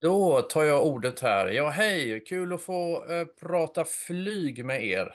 Då tar jag ordet här. Ja, hej! Kul att få eh, prata flyg med er.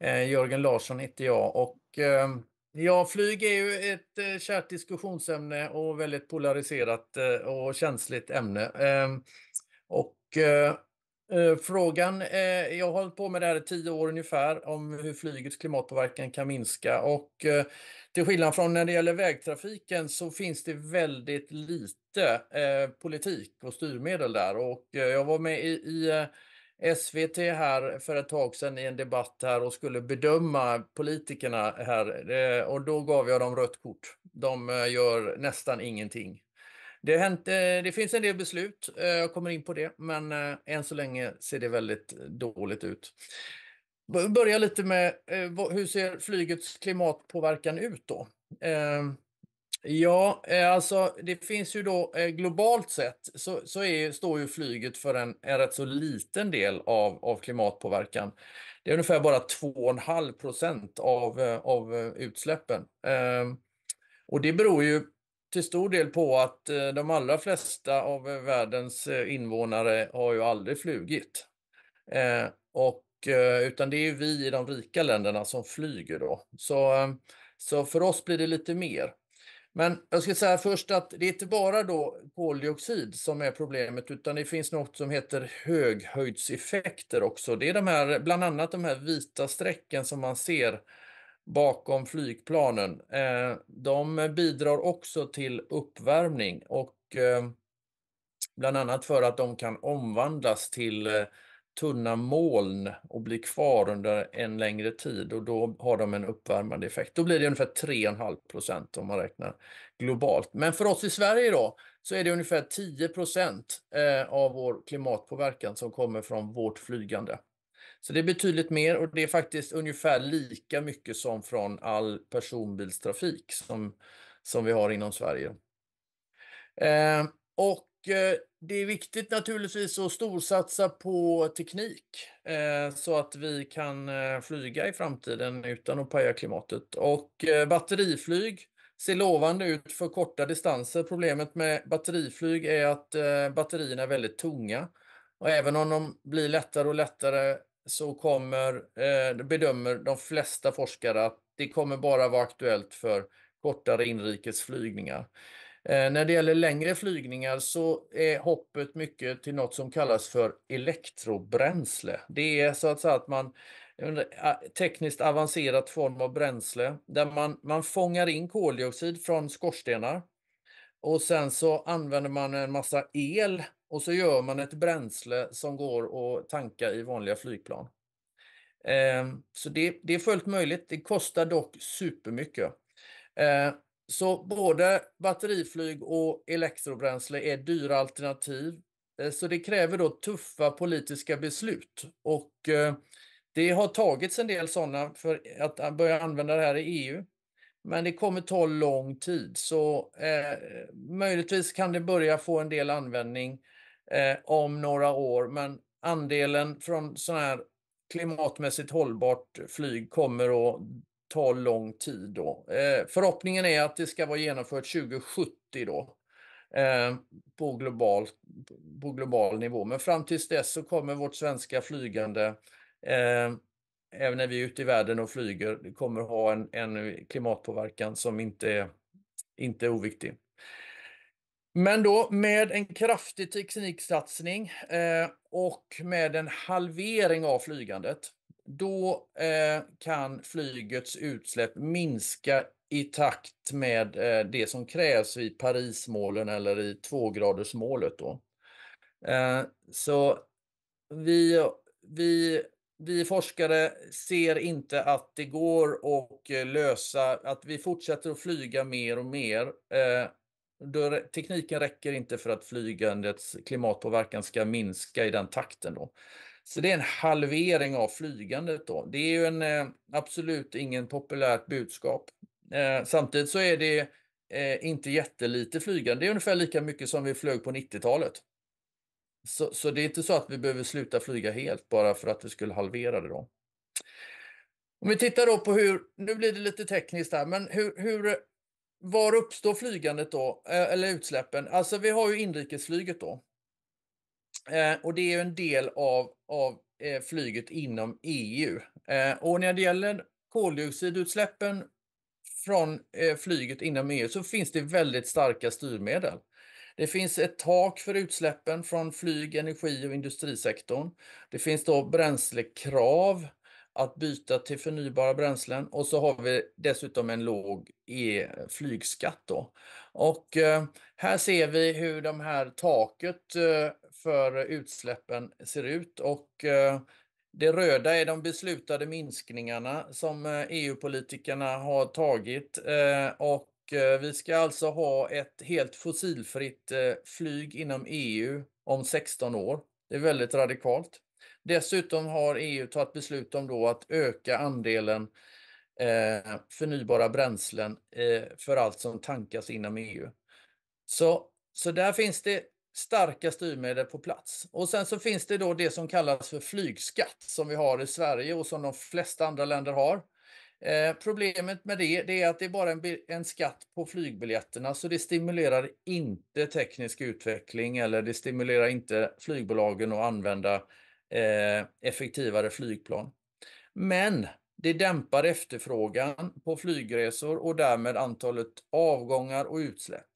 Eh, Jörgen Larsson heter jag och eh, ja, flyg är ju ett eh, kärt diskussionsämne och väldigt polariserat eh, och känsligt ämne. Ehm, och eh, Eh, frågan, eh, jag har hållit på med det här i tio år ungefär om hur flygets klimatpåverkan kan minska och eh, till skillnad från när det gäller vägtrafiken så finns det väldigt lite politik och styrmedel där och jag var med i, i SVT här för ett tag sedan i en debatt här och skulle bedöma politikerna här och då gav jag dem rött kort. De gör nästan ingenting. Det, hänt, eh, det finns en del beslut, eh, jag kommer in på det, men eh, än så länge ser det väldigt dåligt ut. Börja lite med hur ser flygets klimatpåverkan ut då? Ehm, ja, alltså det finns ju då globalt sett så, så är, står ju flyget för en, en rätt så liten del av, av klimatpåverkan. Det är ungefär bara 2,5 procent av, av utsläppen. Ehm, och det beror ju till stor del på att eh, de allra flesta av eh, världens eh, invånare har ju aldrig flugit. och, utan det är vi i de rika länderna som flyger då. Så, så för oss blir det lite mer. Men jag ska säga först att det är inte bara då koldioxid som är problemet utan det finns något som heter höghöjdseffekter också. Det är de här, bland annat de här vita strecken som man ser bakom flygplanen. Eh, de bidrar också till uppvärmning och eh, bland annat för att de kan omvandlas till eh, tunna moln och bli kvar under en längre tid och då har de en uppvärmande effekt. Då blir det ungefär 3,5 procent om man räknar globalt. Men för oss i Sverige då så är det ungefär 10 procent av vår klimatpåverkan som kommer från vårt flygande. Så det är betydligt mer och det är faktiskt ungefär lika mycket som från all personbilstrafik som, som vi har inom Sverige. Eh, och eh, det är viktigt naturligtvis att storsatsa på teknik eh, så att vi kan eh, flyga i framtiden utan att paja klimatet. Och eh, batteriflyg ser lovande ut för korta distanser. Problemet med batteriflyg är att eh, batterierna är väldigt tunga. Och även om de blir lättare och lättare så kommer, eh, bedömer de flesta forskare att det kommer bara vara aktuellt för kortare inrikesflygningar. Eh, när det gäller längre flygningar så är hoppet mycket till något som kallas för elektrobränsle. Det är så att säga att man en tekniskt avancerad form av bränsle där man, man fångar in koldioxid från skorstenar och sen så använder man en massa el och så gör man ett bränsle som går att tanka i vanliga flygplan. Ehm, så det, det är fullt möjligt. Det kostar dock supermycket. Ehm, så både batteriflyg och elektrobränsle är dyra alternativ. Ehm, så det kräver då tuffa politiska beslut och eh, det har tagits en del sådana för att börja använda det här i EU. Men det kommer ta lång tid så eh, möjligtvis kan det börja få en del användning eh, om några år, men andelen från sådana här klimatmässigt hållbart flyg kommer att ta lång tid då. Eh, förhoppningen är att det ska vara genomfört 2070 då. Eh, på global, på global nivå. Men fram tills dess så kommer vårt svenska flygande, eh, även när vi är ute i världen och flyger, kommer ha en, en klimatpåverkan som inte är, inte är oviktig. Men då med en kraftig tekniksatsning eh, och med en halvering av flygandet, då eh, kan flygets utsläpp minska i takt med eh, det som krävs i Parismålen eller i tvågradersmålet. Då. Eh, så vi, vi vi forskare ser inte att det går att eh, lösa, att vi fortsätter att flyga mer och mer eh, då, tekniken räcker inte för att flygandets klimatpåverkan ska minska i den takten. Då. Så det är en halvering av flygandet. Då. Det är ju en, eh, absolut ingen populärt budskap. Eh, samtidigt så är det eh, inte jättelite flygande. Det är ungefär lika mycket som vi flög på 90-talet. Så, så, det är inte så att vi behöver sluta flyga helt bara för att vi skulle halvera det. då. Om vi tittar då på hur, nu blir det lite tekniskt här, men hur, hur var uppstår flygandet då, eh, eller utsläppen? Alltså vi har ju inrikesflyget då. Eh, och det är en del av, av eh, flyget inom EU. Och när det gäller koldioxidutsläppen från flyget inom EU så finns det väldigt starka styrmedel. Det finns ett tak för utsläppen från flyg, energi och industrisektorn. Det finns då bränslekrav att byta till förnybara bränslen och så har vi dessutom en låg e flygskatt. Och eh, här ser vi hur de här taket eh, för utsläppen ser ut och eh, det röda är de beslutade minskningarna som EU-politikerna har tagit och vi ska alltså ha ett helt fossilfritt flyg inom EU om 16 år. Det är väldigt radikalt. Dessutom har EU tagit beslut om då att öka andelen eh, förnybara bränslen eh, för allt som tankas inom EU. Så, så där finns det starka styrmedel på plats. Och sen så finns det då det som kallas för flygskatt som vi har i Sverige och som de flesta andra länder har. Eh, problemet med det, det, är att det är bara en, en, skatt på flygbiljetterna så det stimulerar inte teknisk utveckling eller det stimulerar inte flygbolagen att använda Eh, effektivare flygplan. Men det dämpar efterfrågan på flygresor och därmed antalet avgångar och utsläpp.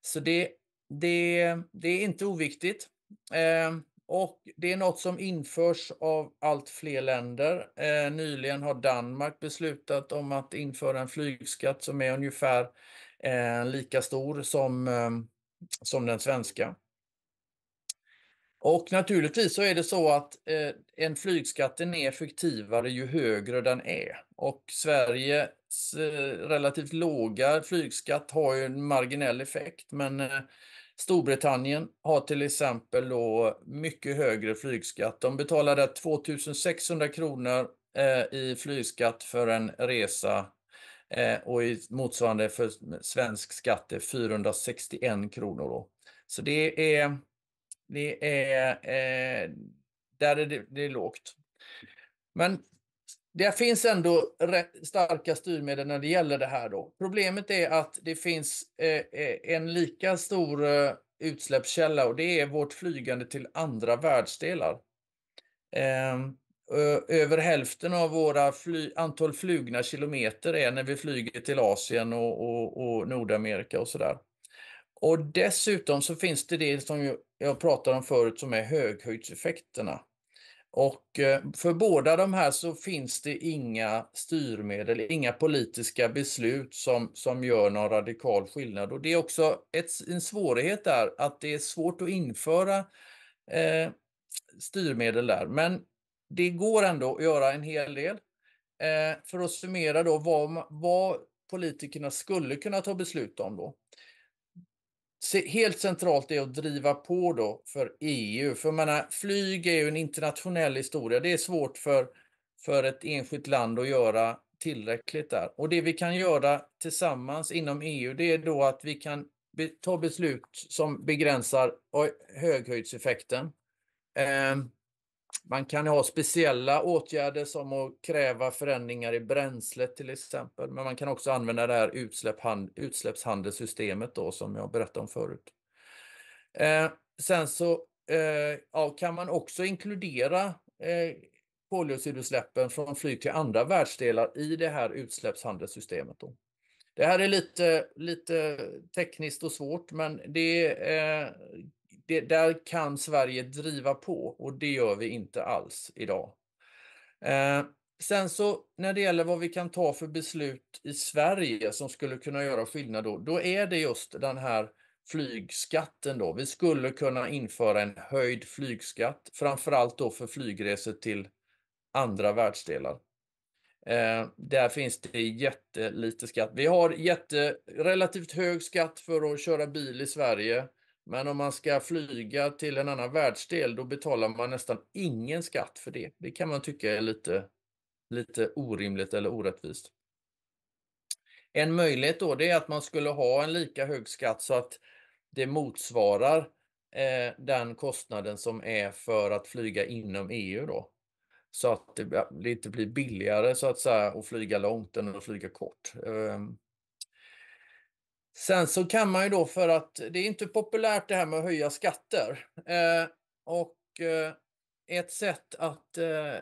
Så det, det, det är inte oviktigt. Eh, och det är något som införs av allt fler länder. Eh, nyligen har Danmark beslutat om att införa en flygskatt som är ungefär lika stor som, som den svenska. Och naturligtvis så är det så att eh, en flygskatt den är effektivare ju högre den är. Och Sveriges eh, relativt låga flygskatt har ju en marginell effekt, men eh, Storbritannien har till exempel då mycket högre flygskatt. De betalade 2600 kronor eh, i flygskatt för en resa eh, och motsvarande för svensk skatt är 461 kronor. Då. Så det är det är, eh, där är det, det är lågt. Men det finns ändå rätt starka styrmedel när det gäller det här. Då. Problemet är att det finns eh, eh, en lika stor eh, utsläppskälla och det är vårt flygande till andra världsdelar. Ehm, över hälften av våra fly antal flugna kilometer är när vi flyger till Asien och, och, och Nordamerika och sådär. Och dessutom så finns det det som jag pratade om förut som är höghöjdseffekterna. Och eh, för båda de här så finns det inga styrmedel, inga politiska beslut som, som gör någon radikal skillnad. Och det är också ett, en svårighet där, att det är svårt att införa eh, styrmedel där. Men det går ändå att göra en hel del. Eh, för att summera då vad, vad politikerna skulle kunna ta beslut om då helt centralt är att driva på då för EU. För menar, flyg är ju en internationell historia. Det är svårt för, för ett enskilt land att göra tillräckligt där. Och det vi kan göra tillsammans inom EU, det är då att vi kan be ta beslut som begränsar höghöjdseffekten. Eh, man kan ha speciella åtgärder som att kräva förändringar i bränslet till exempel, men man kan också använda det här utsläppshandelssystemet då som jag berättade om förut. Eh, sen så eh, ja, kan man också inkludera eh, koldioxidutsläppen från flyg till andra världsdelar i det här utsläppshandelssystemet. Då. Det här är lite, tekniskt och svårt, men det det, där kan Sverige driva på och det gör vi inte alls idag. Eh, sen så när det gäller vad vi kan ta för beslut i Sverige som skulle kunna göra skillnad då, då är det just den här flygskatten då. Vi skulle kunna införa en höjd flygskatt, framförallt då för flygresor till andra världsdelar. Eh, där finns det jättelite skatt. Vi har jätte, relativt hög skatt för att köra bil i Sverige. Men om man ska flyga till en annan världsdel, då betalar man nästan ingen skatt för det. Det kan man tycka är lite, lite orimligt eller orättvist. En möjlighet då, det är att man skulle ha en lika hög skatt så att det motsvarar eh, den kostnaden som är för att flyga inom EU då. Så att det, inte blir billigare så att säga att flyga långt än att flyga kort. Um, Sen så kan man ju då för att det är inte populärt det här med att höja skatter. Eh, och eh, ett sätt att eh,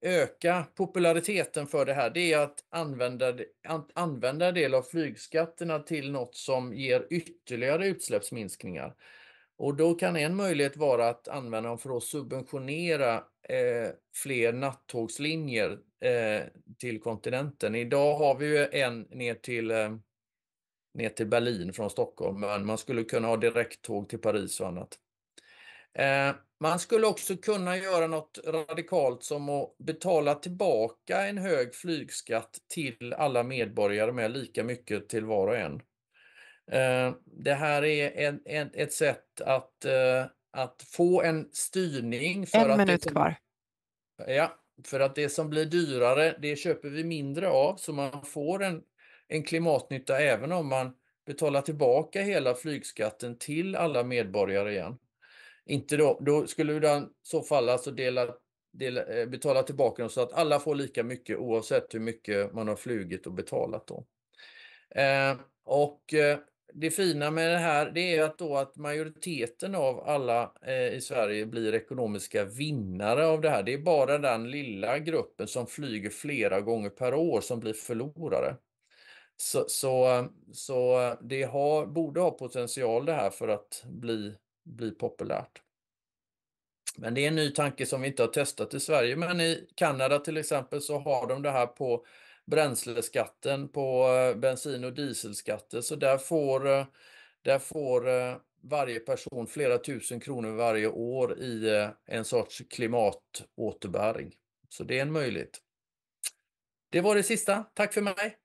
öka populariteten för det här det är att använda, an, använda en del av flygskatterna till något som ger ytterligare utsläppsminskningar. Och då kan en möjlighet vara att använda dem för att subventionera eh, fler nattågslinjer eh, till kontinenten. Idag har vi ju en ner till eh, ner till Berlin från Stockholm, men man skulle kunna ha direkttåg till Paris och annat. Eh, man skulle också kunna göra något radikalt som att betala tillbaka en hög flygskatt till alla medborgare med lika mycket till var och en. Eh, det här är ett sätt att, eh, att få en styrning. För en minut att det, kvar. Ja, för att det som blir dyrare, det köper vi mindre av, så man får en en klimatnytta även om man betalar tillbaka hela flygskatten till alla medborgare igen. Inte då, då skulle den i så fall alltså dela, dela, eh, betala tillbaka dem så att alla får lika mycket oavsett hur mycket man har flugit och betalat. Då. Eh, och eh, det fina med det här det är att, då att majoriteten av alla eh, i Sverige blir ekonomiska vinnare av det här. Det är bara den lilla gruppen som flyger flera gånger per år som blir förlorare. Så, så, så det har, borde ha potential det här för att bli, bli populärt. Men det är en ny tanke som vi inte har testat i Sverige, men i Kanada till exempel så har de det här på bränsleskatten, på eh, bensin och dieselskatter, så där får, eh, där får eh, varje person flera tusen kronor varje år i en sorts klimatåterbäring. Så det är en möjlighet. Det var det sista. Tack för mig!